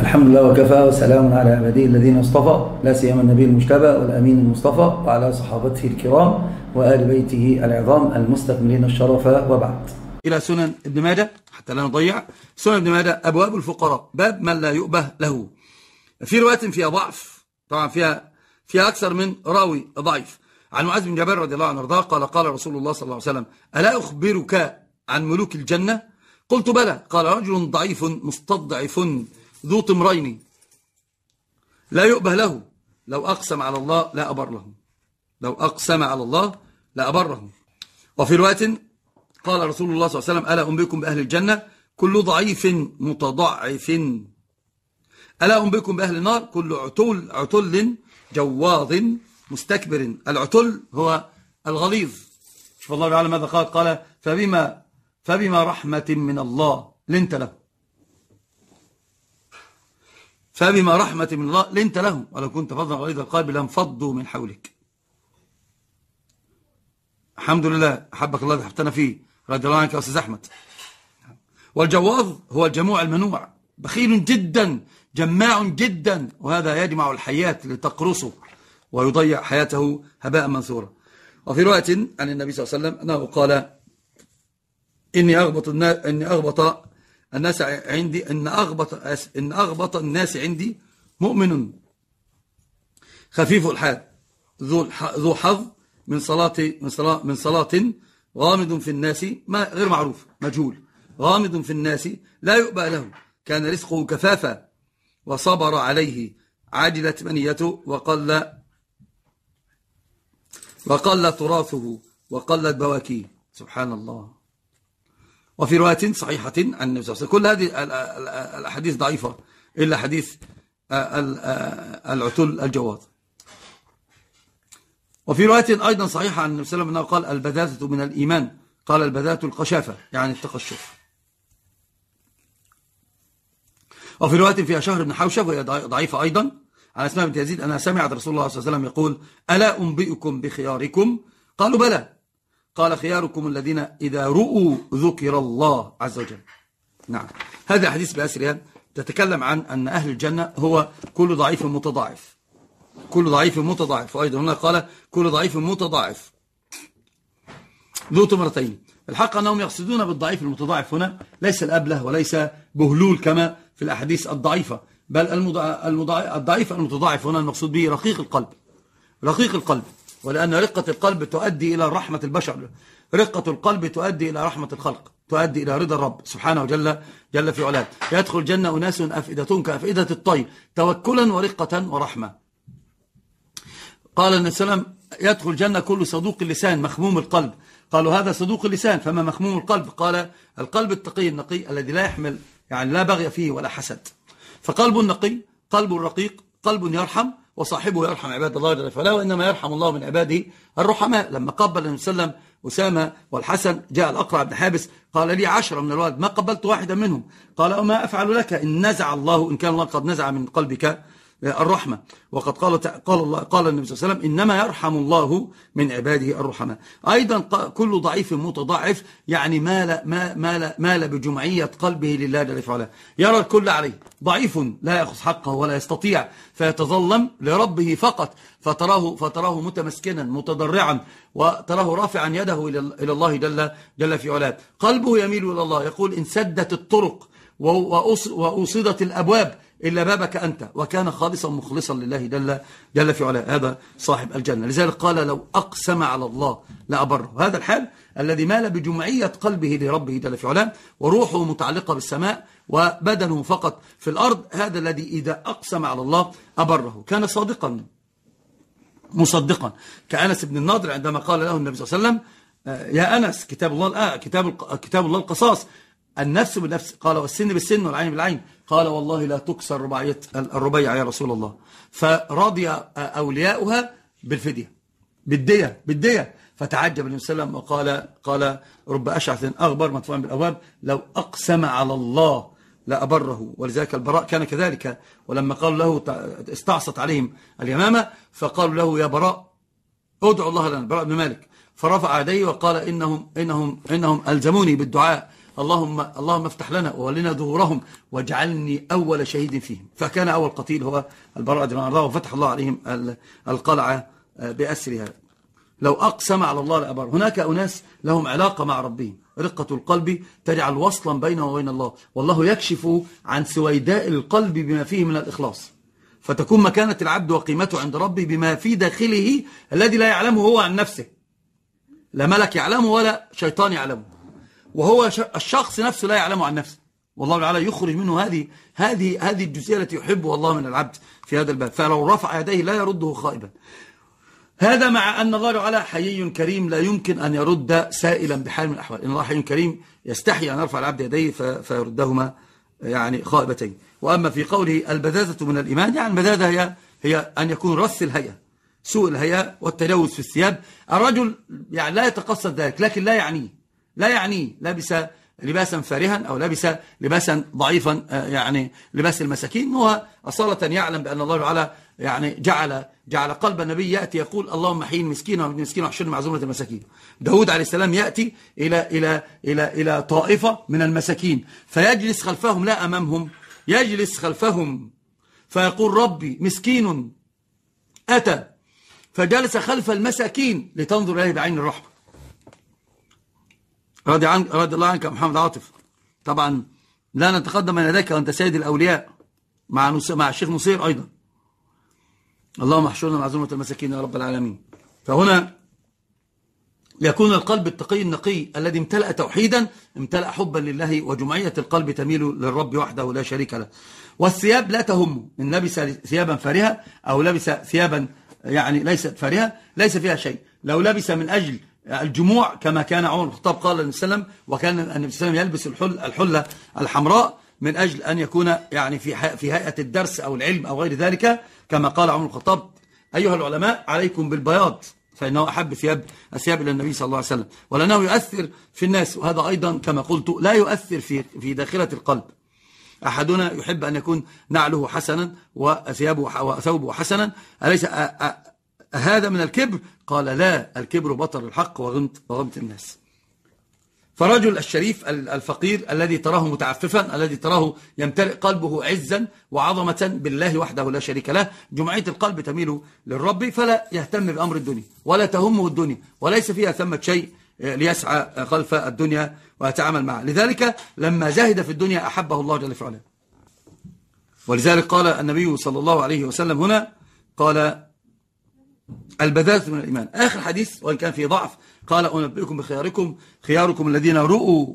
الحمد لله وكفى وسلام على عباده الذين اصطفى لا سيما النبي المجتبى والامين المصطفى وعلى صحابته الكرام وال بيته العظام المستكملين الشرف وبعد. الى سنن ابن ماجه حتى لا نضيع سنن ابن ماجه ابواب الفقراء باب من لا يؤبه له. في روايه فيها ضعف طبعا فيها فيها اكثر من راوي ضعيف. عن معاذ بن جبل رضي الله عنه قال قال رسول الله صلى الله عليه وسلم الا اخبرك عن ملوك الجنه؟ قلت بلى قال رجل ضعيف مستضعف ذو طمرين لا يؤبه له لو أقسم على الله لا أبر له لو أقسم على الله لا أبره وفي رواية قال رسول الله صلى الله عليه وسلم ألا أنبئكم بأهل الجنة كل ضعيف متضعف ألا أنبئكم بأهل النار كل عتل, عتل جواظ مستكبر العتل هو الغليظ شوف الله تعالى ماذا قال قال فبما, فبما رحمة من الله لنت له فبما رحمة من الله لنت لهم ولو كنت فضلا غليظ القلب لانفضوا من حولك الحمد لله حبك الله حبتنا فيه رضي الله عنك يا أستاذ أحمد والجواظ هو الجموع المنوع بخيل جدا جماع جدا وهذا يجمع الحياة لتقرصه ويضيع حياته هباء منثورا وفي رواية عن النبي صلى الله عليه وسلم أنه قال إني أغبط, إني أغبط الناس عندي إن أغبط, إن أغبط الناس عندي مؤمن خفيف الحال ذو ذو حظ من صلاة من صلاة من صلاة غامض في الناس ما غير معروف مجهول غامض في الناس لا يؤبى له كان رزقه كفافا وصبر عليه عجلت منيته وقل وقل تراثه وقلت بواكيه سبحان الله وفي رواية صحيحة عن النبي صلى الله عليه وسلم كل هذه الأحاديث ضعيفة إلا حديث آه، آه، العتل الجواد وفي رواية أيضا صحيحة عن النبي صلى الله عليه وسلم أنه قال البذاثة من الإيمان قال البذاثة القشافة يعني التقشف وفي رواية فيها شهر بن حوشب وهي ضعيفة أيضا عن أسماء بنت يزيد أنها سمعت رسول الله صلى الله عليه وسلم يقول ألا أنبئكم بخياركم قالوا بلى قال خياركم الذين إذا رؤوا ذكر الله عز وجل نعم هذا حديث بأسرها تتكلم عن أن أهل الجنة هو كل ضعيف متضاعف كل ضعيف متضاعف وأيضا هنا قال كل ضعيف متضاعف ذو تمرتين الحق أنهم يقصدون بالضعيف المتضاعف هنا ليس الأبله وليس بهلول كما في الأحاديث الضعيفة بل المضع... المضع... الضعيف المتضاعف هنا المقصود به رقيق القلب رقيق القلب ولأن رقة القلب تؤدي إلى رحمة البشر رقة القلب تؤدي إلى رحمة الخلق تؤدي إلى رضا الرب سبحانه جل, جل في علاه يدخل الجنة أناس أفئدتهم كأفئدة الطير توكلا ورقة ورحمة قال النبي صلى يدخل الجنة كل صدوق اللسان مخموم القلب قالوا هذا صدوق اللسان فما مخموم القلب قال القلب التقي النقي الذي لا يحمل يعني لا بغي فيه ولا حسد فقلب نقي قلب رقيق قلب يرحم وصاحبه يرحم عباد الله جل فلا وإنما يرحم الله من عباده الرحماء لما قبل النبي صلى الله عليه وسلم أسامة والحسن جاء الأقرع بن حابس قال لي عشرة من الولد ما قبلت واحدا منهم قال وما أفعل لك إن نزع الله إن كان الله قد نزع من قلبك الرحمة وقد قال قال الله قال النبي صلى الله عليه وسلم إنما يرحم الله من عباده الرحمة أيضا كل ضعيف متضعف يعني مال مال مال, مال بجمعية قلبه لله جل وعلا يرى الكل عليه ضعيف لا يأخذ حقه ولا يستطيع فيتظلم لربه فقط فتراه فتراه متمسكنا متضرعا وتراه رافعا يده إلى الله جل جل في علاه قلبه يميل إلى الله يقول إن سدت الطرق وأوصدت الأبواب إلا بابك أنت وكان خالصا مخلصا لله جل, جل في علاه هذا صاحب الجنة لذلك قال لو أقسم على الله لأبره هذا الحال الذي مال بجمعية قلبه لربه جل في علاه وروحه متعلقة بالسماء وبدنه فقط في الأرض هذا الذي إذا أقسم على الله أبره كان صادقا مصدقا كأنس بن النضر عندما قال له النبي صلى الله عليه وسلم آه، يا أنس كتاب الله آه، كتاب كتاب الله القصاص النفس بالنفس قال والسن بالسن والعين بالعين قال والله لا تكسر رباعية الربيع يا رسول الله فرضي أولياؤها بالفدية بالدية بالدية فتعجب النبي صلى الله عليه وسلم وقال قال رب أشعث أغبر مدفوعا بالأبواب لو أقسم على الله لأبره ولذلك البراء كان كذلك ولما قال له استعصت عليهم اليمامة فقالوا له يا براء ادعو الله لنا براء بن مالك فرفع يديه وقال إنهم, إنهم, إنهم ألزموني بالدعاء اللهم اللهم افتح لنا وولنا ظهورهم واجعلني أول شهيد فيهم فكان أول قتيل هو البراء بن عرضاه وفتح الله عليهم القلعة آه، بأسرها لو أقسم على الله لأبر هناك أناس لهم علاقة مع ربهم رقة القلب تجعل وصلا بينه وبين الله والله يكشف عن سويداء القلب بما فيه من الإخلاص فتكون مكانة العبد وقيمته عند ربه بما في داخله الذي لا يعلمه هو عن نفسه لا ملك يعلمه ولا شيطان يعلمه وهو الشخص نفسه لا يعلم عن نفسه والله تعالى يخرج منه هذه هذه هذه الجزئيه التي يحبها الله من العبد في هذا الباب فلو رفع يديه لا يرده خائبا هذا مع أن الله تعالى حيي كريم لا يمكن أن يرد سائلا بحال من الأحوال إن الله حي كريم يستحي أن يرفع العبد يديه فيردهما يعني خائبتين وأما في قوله البذاذة من الإيمان يعني البذاذة هي, هي أن يكون رث الهيئة سوء الهيئة والتلوث في الثياب الرجل يعني لا يتقصد ذلك لكن لا يعنيه لا يعني لبس لباسا فارها أو لبس لباسا ضعيفا آه، يعني لباس المساكين هو أصالة يعلم بأن الله تعالى يعني جعل جعل قلب النبي يأتي يقول اللهم حين مسكين وابن مسكين وحشر معزومة المساكين داود عليه السلام يأتي إلى, إلى, إلى, إلى طائفة من المساكين فيجلس خلفهم لا أمامهم يجلس خلفهم فيقول ربي مسكين أتى فجلس خلف المساكين لتنظر إليه بعين الرحمة رضي, عن رضي الله عنك محمد عاطف طبعا لا نتقدم من ذاك وأنت سيد الأولياء مع نص... مع الشيخ نصير أيضا اللهم احشرنا معزومة المساكين يا رب العالمين فهنا يكون القلب التقي النقي الذي امتلأ توحيدا امتلأ حبا لله وجمعية القلب تميل للرب وحده لا شريك له والثياب لا تهم إن لبس ثيابا فارهة أو لبس ثيابا يعني ليست فارهة ليس فيها شيء لو لبس من أجل الجموع كما كان عمر بن الخطاب قال النبي صلى الله عليه وسلم وكان النبي صلى الله عليه وسلم يلبس الحل الحلة الحمراء من أجل أن يكون يعني في في هيئة الدرس أو العلم أو غير ذلك كما قال عمر بن الخطاب أيها العلماء عليكم بالبياض فإنه أحب ثياب الثياب إلى النبي صلى الله عليه وسلم ولأنه يؤثر في الناس وهذا أيضا كما قلت لا يؤثر في في داخلة القلب أحدنا يحب أن يكون نعله حسنا وثيابه وثوبه حسنا أليس هذا من الكبر قال لا الكبر بطر الحق وغمط, وغمط الناس فرجل الشريف الفقير الذي تراه متعففا الذي تراه يمتلئ قلبه عزا وعظمة بالله وحده لا شريك له جمعية القلب تميل للرب فلا يهتم بأمر الدنيا ولا تهمه الدنيا وليس فيها ثمة شيء آه، ليسعى آه، خلف الدنيا ويتعامل معها لذلك لما زاهد في الدنيا أحبه الله جل وعلا ولذلك قال النبي صلى الله عليه وسلم هنا قال البذاذة من الإيمان آخر حديث وإن كان فيه ضعف قال أنبئكم بخياركم خياركم الذين رؤوا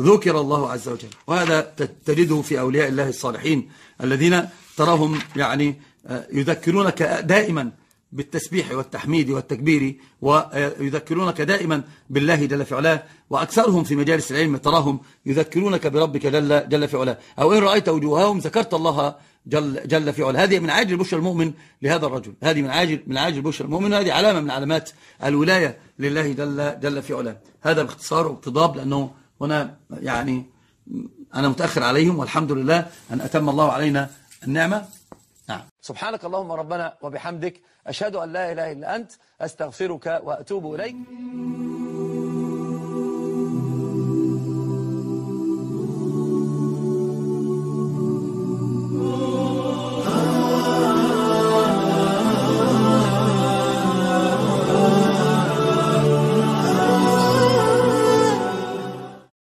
ذكر الله عز وجل وهذا تجده في أولياء الله الصالحين الذين تراهم يعني آه، يذكرونك دائما بالتسبيح والتحميد والتكبير ويذكرونك دائما بالله جل في علاه وأكثرهم في مجالس العلم تراهم يذكرونك بربك جل, جل في علاه أو إن رأيت وجوههم ذكرت الله جل, جل في علا هذه من عاجل بشرى المؤمن لهذا الرجل هذه من عاجل من عاجل بشرى المؤمن هذه علامة من علامات الولاية لله جل, جل في علا هذا باختصار واقتضاب لأنه هنا يعني أنا متأخر عليهم والحمد لله أن أتم الله علينا النعمة نعم. سبحانك اللهم ربنا وبحمدك أشهد أن لا إله إلا أنت أستغفرك وأتوب إليك